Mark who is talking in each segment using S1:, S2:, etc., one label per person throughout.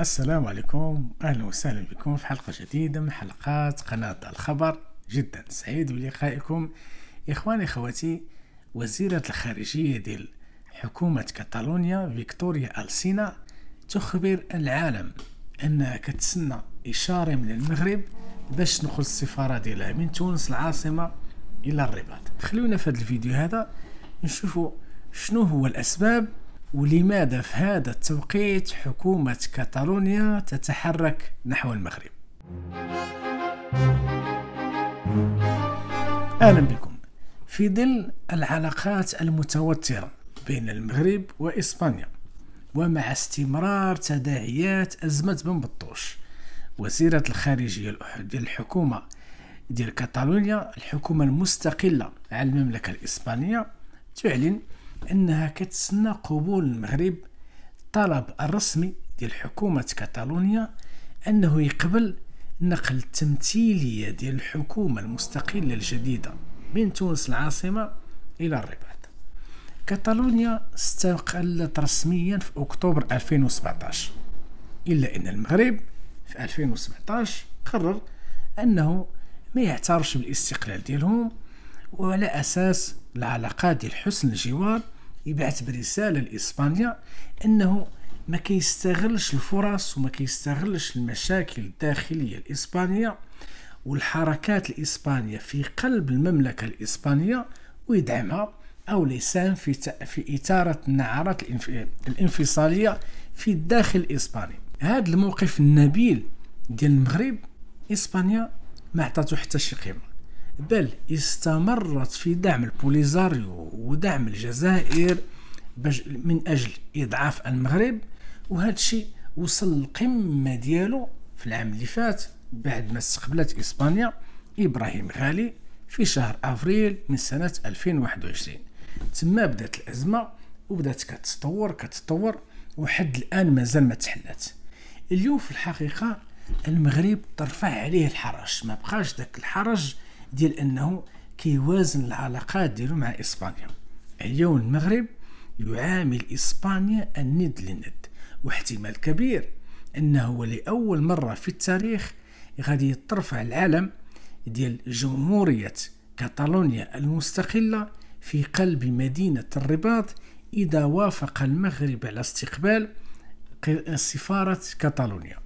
S1: السلام عليكم اهلا وسهلا بكم في حلقه جديده من حلقات قناه الخبر جدا سعيد بلقائكم اخواني اخواتي وزيره الخارجيه ديال حكومه كاتالونيا فيكتوريا السينا تخبر العالم انها كتسنى اشاره من المغرب باش تدخل السفاره ديالها من تونس العاصمه الى الرباط خلونا في هذا الفيديو هذا نشوفوا شنو هو الاسباب ولماذا في هذا التوقيت حكومة كاتالونيا تتحرك نحو المغرب أهلا بكم في ظل العلاقات المتوترة بين المغرب وإسبانيا ومع استمرار تداعيات أزمة بن بطوش وزيرة الخارجية ديال الحكومة ديال كاتالونيا الحكومة المستقلة على المملكة الإسبانية تعلن أنها كتسنى قبول المغرب الطلب الرسمي ديال حكومة كاتالونيا أنه يقبل نقل التمثيلية ديال الحكومة المستقلة الجديدة من تونس العاصمة إلى الرباط كاتالونيا استقلت رسميا في أكتوبر 2017 إلا أن المغرب في 2017 قرر أنه ما يعترفش بالاستقلال ديالهم وعلى أساس العلاقات ديال حسن الجوار يبعث برساله لاسبانيا انه ما كيستغلش الفرص وما كيستغلش المشاكل الداخليه الإسبانية والحركات الاسبانيه في قلب المملكه الاسبانيه ويدعمها او لسان في في اثاره النعرات الانفصاليه في الداخل الاسباني هذا الموقف النبيل ديال المغرب اسبانيا ما عطاتو حتى شي قيمه بل استمرت في دعم البوليزاريو ودعم الجزائر من أجل إضعاف المغرب وهذا الشيء وصل القمة ديالو في العام اللي فات بعد ما استقبلت إسبانيا إبراهيم غالي في شهر أفريل من سنة 2021 تما بدات الأزمة وبدات كتطور كتطور وحد الآن مازال ما تحلات اليوم في الحقيقة المغرب ترفع عليه الحرج ما بقاش داك الحرج ديال انه كيوازن العلاقات ديالو مع اسبانيا اليوم يعني المغرب يعامل اسبانيا الند للند واحتمال كبير انه لاول مره في التاريخ غادي يترفع العلم ديال جمهوريه كاتالونيا المستقله في قلب مدينه الرباط اذا وافق المغرب على استقبال سفاره كاتالونيا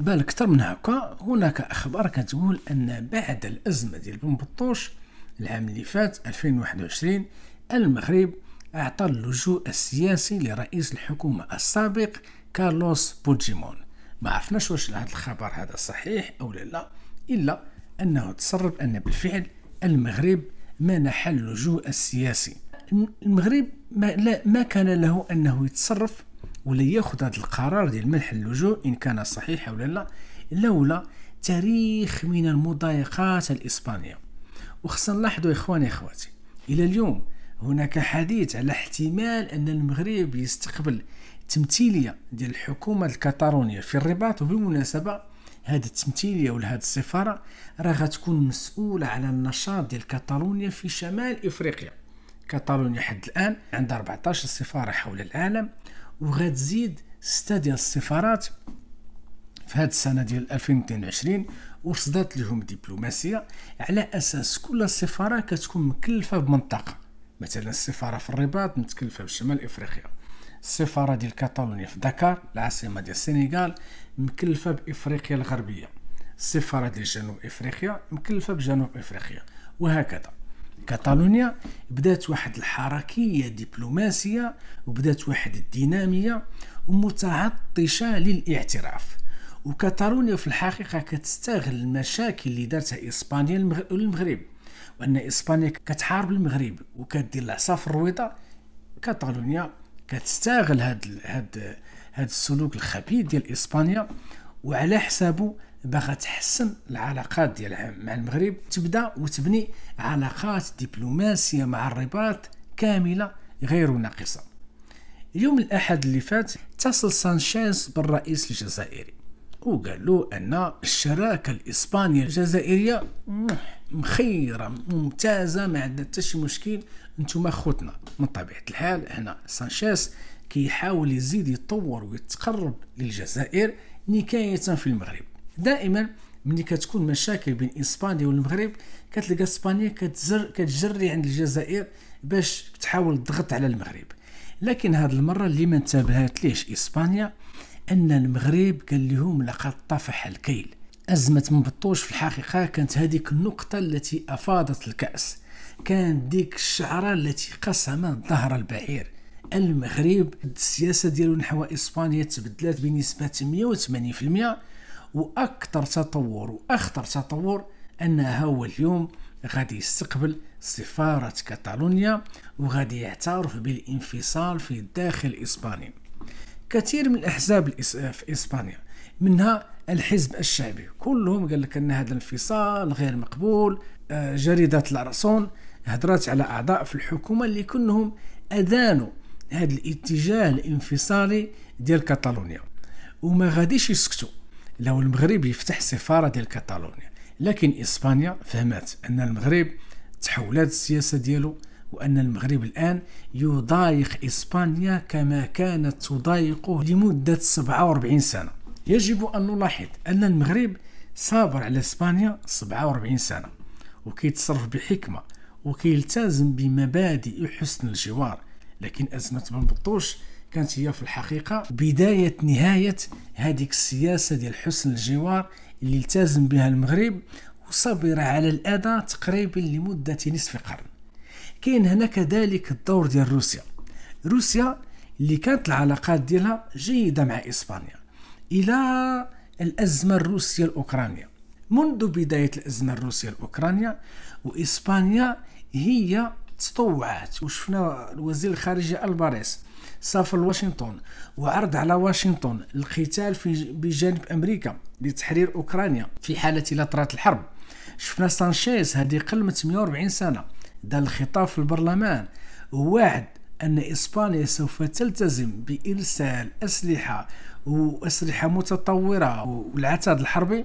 S1: بل أكثر من هكا هناك أخبار كتقول أن بعد الأزمة ديال بن بطوش العام اللي فات 2021 المغرب أعطى اللجوء السياسي لرئيس الحكومة السابق كارلوس بوجيمون ما عرفناش واش هذا الخبر هذا صحيح أو لا إلا أنه تسرب أن بالفعل المغرب منح اللجوء السياسي المغرب ما, لا ما كان له أنه يتصرف ولا ياخذ هذا القرار ديال منح اللجوء ان كان صحيح ولا لا لولا تاريخ من المضايقات الاسبانيه وخصنا نلاحظوا اخواني اخواتي الى اليوم هناك حديث على احتمال ان المغرب يستقبل تمثيليه ديال الحكومه الكاتالونيه في الرباط وبالمناسبه هذه التمثيليه ولا هذه السفاره راه غتكون مسؤوله على النشاط ديال كاتالونيا في شمال افريقيا كاتالونيا حد الان عندها 14 سفاره حول العالم وغتزيد ستة ديال السفارات في هاد السنة ديال 2022 ورصدات لهم دبلوماسية على أساس كل سفارة كتكون مكلفة بمنطقة مثلا السفارة في الرباط متكلفة بشمال إفريقيا السفارة ديال كاتالونيا في دكار العاصمة ديال السنغال مكلفة بإفريقيا الغربية السفارة ديال جنوب إفريقيا مكلفة بجنوب إفريقيا وهكذا كاتالونيا بدات واحد الحركيه دبلوماسيه وبدات واحد الديناميه ومتعطشه للاعتراف وكاتالونيا في الحقيقه كتستغل المشاكل اللي دارتها اسبانيا والمغرب وان اسبانيا كتحارب المغرب وكدير العصا في الرويضه كاتالونيا كتستغل هاد هاد هاد السلوك الخبيث ديال اسبانيا وعلى حسابه باغا تحسن العلاقات ديالها مع المغرب تبدا وتبني علاقات دبلوماسيه مع الرباط كامله غير ناقصه يوم الاحد اللي فات اتصل سانشيز بالرئيس الجزائري وقال له ان الشراكه الاسبانيه الجزائريه مخيره ممتازه ما عندنا حتى شي مشكل انتم خوتنا من طبيعه الحال هنا سانشيز كيحاول يزيد يطور ويتقرب للجزائر نكايه في المغرب دائما ملي كتكون مشاكل بين اسبانيا والمغرب كتلقى اسبانيا كتزر كتجري عند الجزائر باش تحاول الضغط على المغرب لكن هذه المره اللي ما انتبهت ليش اسبانيا ان المغرب قال لهم لقد طفح الكيل ازمه مبطوش في الحقيقه كانت هذيك النقطه التي افاضت الكاس كان ديك الشعره التي قسمت ظهر البعير المغرب السياسه ديالو نحو اسبانيا تبدلات بنسبه 180% واكثر تطور واخطر تطور انها هو اليوم غادي يستقبل سفارة كاتالونيا وغادي يعترف بالانفصال في داخل إسبانيا كثير من الأحزاب في إسبانيا منها الحزب الشعبي كلهم قال لك أن هذا الانفصال غير مقبول آه، جريدة العرسون هدرات على أعضاء في الحكومة اللي كلهم أدانوا هذا الاتجاه الانفصالي ديال كاتالونيا وما غاديش يسكتوا لو المغرب يفتح سفاره ديال كاتالونيا لكن اسبانيا فهمت ان المغرب تحولات السياسه ديالو وان المغرب الان يضايق اسبانيا كما كانت تضايقه لمده 47 سنه يجب ان نلاحظ ان المغرب صابر على اسبانيا 47 سنه وكيتصرف بحكمه وكيلتزم بمبادئ حسن الجوار لكن ازمه بن بطوش كانت هي في الحقيقة بداية نهاية هذيك السياسة ديال حسن الجوار اللي التزم بها المغرب وصبر على الأذى تقريبا لمدة نصف قرن كاين هنا كذلك الدور ديال روسيا روسيا اللي كانت العلاقات ديالها جيدة مع إسبانيا إلى الأزمة الروسية الأوكرانية منذ بداية الأزمة الروسية الأوكرانية وإسبانيا هي تطوعت وشفنا وزير الخارجية الباريس سافر لواشنطن وعرض على واشنطن القتال في بجانب امريكا لتحرير اوكرانيا في حاله لا طرات الحرب شفنا سانشيز هذه قلمة 140 سنه دار الخطاب في البرلمان ووعد ان اسبانيا سوف تلتزم بارسال اسلحه واسلحه متطوره والعتاد الحربي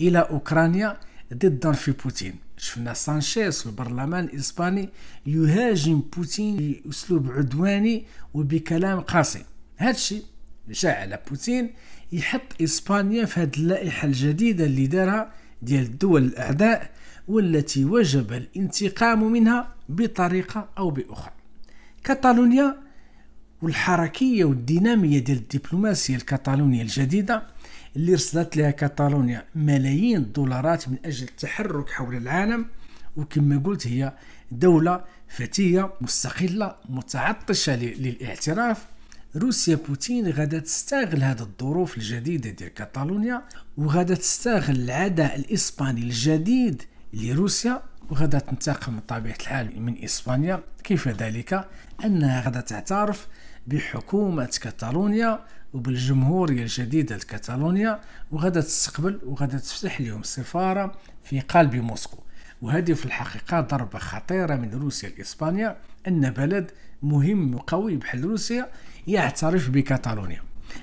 S1: الى اوكرانيا ضد في بوتين شفنا سانشيز في البرلمان الاسباني يهاجم بوتين باسلوب عدواني وبكلام قاسي هذا الشيء جعل بوتين يحط اسبانيا في هذه اللائحه الجديده اللي دارها ديال الدول الاعداء والتي وجب الانتقام منها بطريقه او باخرى كاتالونيا والحركيه والديناميه ديال الدبلوماسيه الكاتالونيه الجديده اللي رصدت لها كاتالونيا ملايين الدولارات من أجل التحرك حول العالم وكما قلت هي دولة فتية مستقلة متعطشة للاعتراف روسيا بوتين غادا تستغل هذا الظروف الجديدة ديال كاتالونيا وغادا تستغل العداء الإسباني الجديد لروسيا وغادا تنتقم بطبيعة الحال من إسبانيا كيف ذلك أنها غادا تعترف بحكومة كاتالونيا وبالجمهورية الجديدة لكاتالونيا وغدا تستقبل وغدا تفتح لهم سفارة في قلب موسكو وهذه في الحقيقة ضربة خطيرة من روسيا لإسبانيا أن بلد مهم وقوي بحال روسيا يعترف بكاتالونيا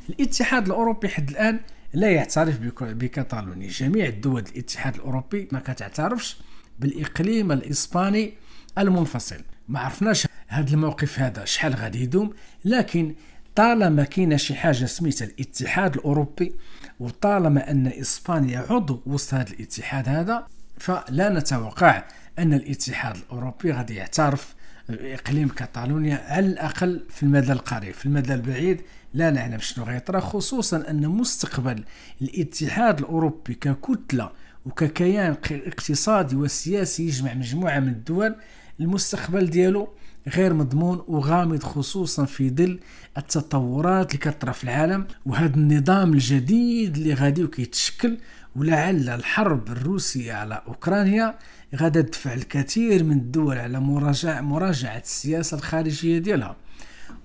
S1: الاتحاد الأوروبي حد الآن لا يعترف بكاتالونيا جميع الدول الاتحاد الأوروبي ما كتعترفش بالإقليم الإسباني المنفصل ما عرفناش هذا الموقف هذا شحال غادي يدوم لكن طالما كاينه شي حاجه سميتها الاتحاد الاوروبي وطالما ان اسبانيا عضو وسط هذا الاتحاد هذا فلا نتوقع ان الاتحاد الاوروبي غادي يعترف باقليم كاتالونيا على الاقل في المدى القريب في المدى البعيد لا نعلم شنو غيطرى خصوصا ان مستقبل الاتحاد الاوروبي ككتله وككيان اقتصادي وسياسي يجمع مجموعه من الدول المستقبل ديالو غير مضمون وغامض خصوصا في ظل التطورات اللي كترى في العالم وهذا النظام الجديد اللي غادي كيتشكل ولعل الحرب الروسية على أوكرانيا غادي تدفع الكثير من الدول على مراجعة, مراجعة السياسة الخارجية ديالها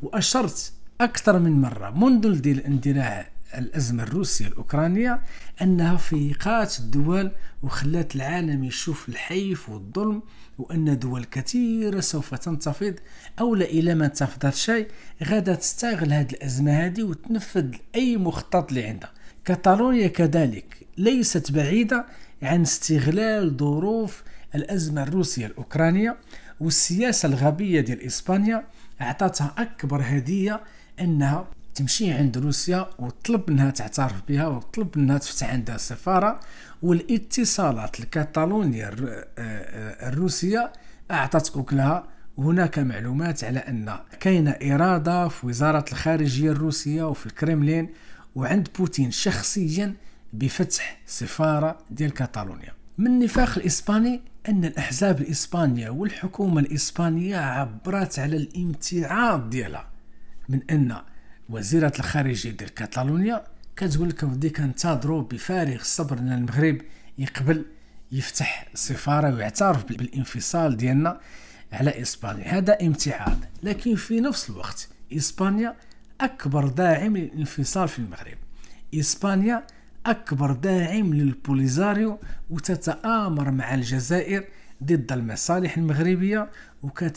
S1: وأشرت أكثر من مرة منذ اندلاع الأزمة الروسية الأوكرانية أنها فيقات الدول وخلات العالم يشوف الحيف والظلم وأن دول كثيرة سوف تنتفض أو لا إلى ما انتفضت شيء غدا تستغل هذه الأزمة هذه وتنفذ أي مخطط اللي عندها كاتالونيا كذلك ليست بعيدة عن استغلال ظروف الأزمة الروسية الأوكرانية والسياسة الغبية ديال إسبانيا أعطتها أكبر هدية أنها تمشي عند روسيا وطلب انها تعترف بها وطلب انها تفتح عندها سفاره والاتصالات الكاتالونية آه، آه، الروسيه اعطت اكلها هناك معلومات على ان كاين اراده في وزاره الخارجيه الروسيه وفي الكرملين وعند بوتين شخصيا بفتح سفاره ديال كاتالونيا من النفاق الاسباني ان الاحزاب الاسبانيه والحكومه الاسبانيه عبرت على الامتعاض ديالها من ان وزيرة الخارجية ديال كاتالونيا كتقول لك ودي كنتظروا بفارغ الصبر ان المغرب يقبل يفتح سفارة ويعترف بالانفصال ديالنا على اسبانيا هذا امتعاض لكن في نفس الوقت اسبانيا اكبر داعم للانفصال في المغرب اسبانيا اكبر داعم للبوليزاريو وتتآمر مع الجزائر ضد المصالح المغربية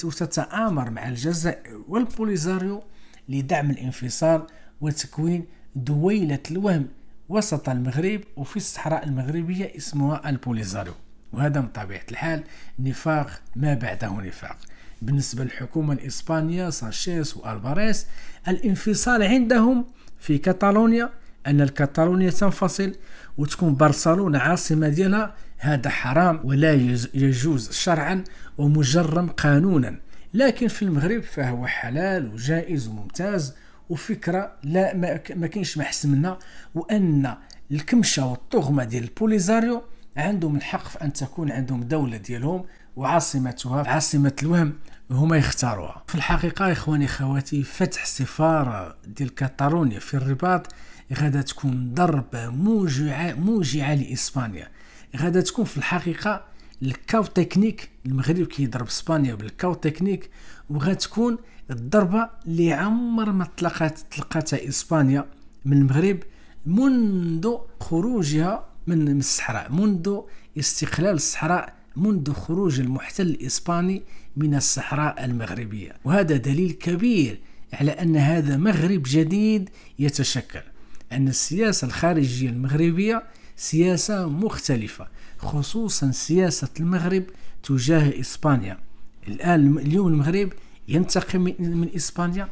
S1: وتتآمر مع الجزائر والبوليزاريو لدعم الانفصال وتكوين دويلة الوهم وسط المغرب وفي الصحراء المغربية اسمها البوليزاريو وهذا من طبيعة الحال نفاق ما بعده نفاق بالنسبة للحكومة الإسبانية سانشيز وألباريس الانفصال عندهم في كاتالونيا أن الكاتالونيا تنفصل وتكون برشلونة عاصمة ديالها هذا حرام ولا يجوز شرعا ومجرم قانونا لكن في المغرب فهو حلال وجائز وممتاز وفكره لا ما كاينش ما احسن منها وان الكمشه والطغمه ديال البوليزاريو عندهم الحق في ان تكون عندهم دوله ديالهم وعاصمتها عاصمه الوهم هما يختاروها في الحقيقه اخواني خواتي فتح سفاره ديال كاتالونيا في الرباط غادا تكون ضربه موجعه موجعه لاسبانيا غادا تكون في الحقيقه الكاو تكنيك المغرب كيضرب اسبانيا بالكاو تكنيك وغتكون الضربه اللي عمر ما تلقات تلقاتها اسبانيا من المغرب منذ خروجها من الصحراء منذ استقلال الصحراء منذ خروج المحتل الاسباني من الصحراء المغربيه وهذا دليل كبير على ان هذا مغرب جديد يتشكل ان السياسه الخارجيه المغربيه سياسه مختلفه خصوصا سياسة المغرب تجاه إسبانيا الآن اليوم المغرب ينتقم من إسبانيا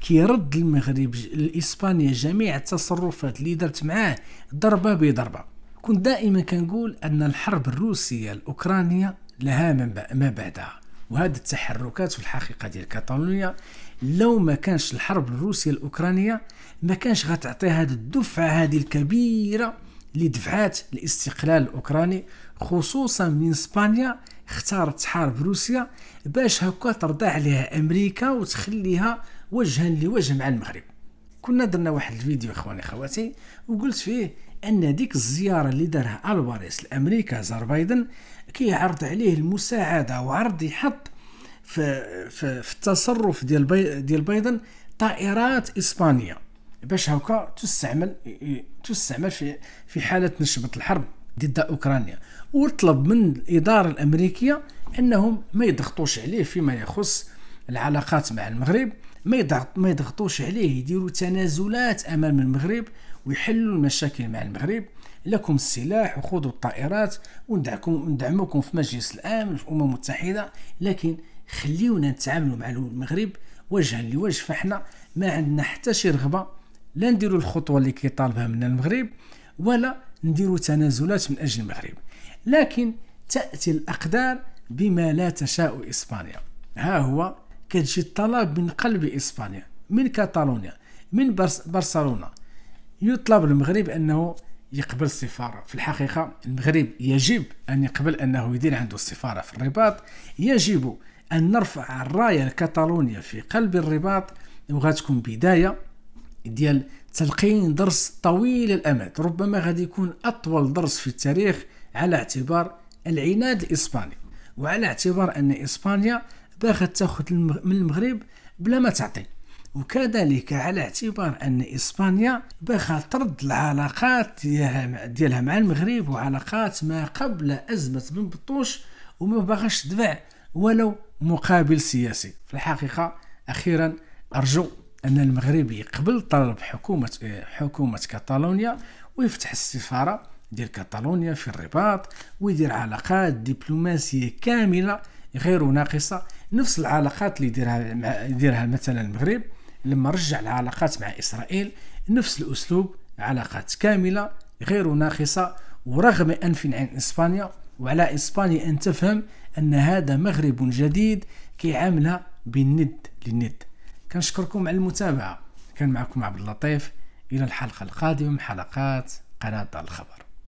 S1: كيرد المغرب لإسبانيا جميع التصرفات اللي درت معاه ضربة بضربة كنت دائما كنقول أن الحرب الروسية الأوكرانية لها ما بعدها وهذه التحركات في الحقيقة ديال كاتالونيا لو ما كانش الحرب الروسية الأوكرانية ما كانش غتعطي هذه الدفعة هذه الكبيرة اللي دفعات الاستقلال الاوكراني خصوصا من اسبانيا اختارت تحارب روسيا باش هكا ترضى عليها امريكا وتخليها وجها لوجه مع المغرب كنا درنا واحد الفيديو اخواني خواتي وقلت فيه ان ديك الزياره اللي دارها الفاريس لامريكا زار بايدن كيعرض عليه المساعده وعرض يحط في, في, في التصرف ديال بايدن طائرات اسبانيا باش هكا تستعمل تستعمل في في حاله نشبه الحرب ضد اوكرانيا وطلب من الاداره الامريكيه انهم ما يضغطوش عليه فيما يخص العلاقات مع المغرب ما يضغط ما يضغطوش عليه يديروا تنازلات امام المغرب ويحلوا المشاكل مع المغرب لكم السلاح وخذوا الطائرات وندعكم وندعمكم في مجلس الامن في الامم المتحده لكن خليونا نتعاملوا مع المغرب وجها لوجه فاحنا ما عندنا حتى شي رغبه لا نديروا الخطوه اللي كيطالبها منا المغرب ولا نديروا تنازلات من اجل المغرب لكن تاتي الاقدار بما لا تشاء اسبانيا ها هو كتجي الطلب من قلب اسبانيا من كاتالونيا من برشلونه يطلب المغرب انه يقبل السفاره في الحقيقه المغرب يجب ان يقبل انه يدير عنده السفاره في الرباط يجب ان نرفع الرايه الكاتالونيه في قلب الرباط وغتكون بدايه ديال تلقين درس طويل الامد ربما غادي يكون اطول درس في التاريخ على اعتبار العناد الاسباني وعلى اعتبار ان اسبانيا باغا تاخذ من المغرب بلا ما تعطي وكذلك على اعتبار ان اسبانيا باغا ترد العلاقات ديالها مع المغرب وعلاقات ما قبل ازمه بن بطوش وما باغاش تدفع ولو مقابل سياسي في الحقيقه اخيرا ارجو ان المغرب يقبل طلب حكومه حكومه كاتالونيا ويفتح السفاره ديال كاتالونيا في الرباط ويدير علاقات دبلوماسيه كامله غير ناقصه نفس العلاقات اللي يديرها مع يديرها مثلا المغرب لما رجع العلاقات مع اسرائيل نفس الاسلوب علاقات كامله غير ناقصه ورغم انف عن اسبانيا وعلى اسبانيا ان تفهم ان هذا مغرب جديد كيعاملها بالند للند كنشكركم على المتابعه كان معكم عبد اللطيف الى الحلقه القادمه من حلقات قناه الخبر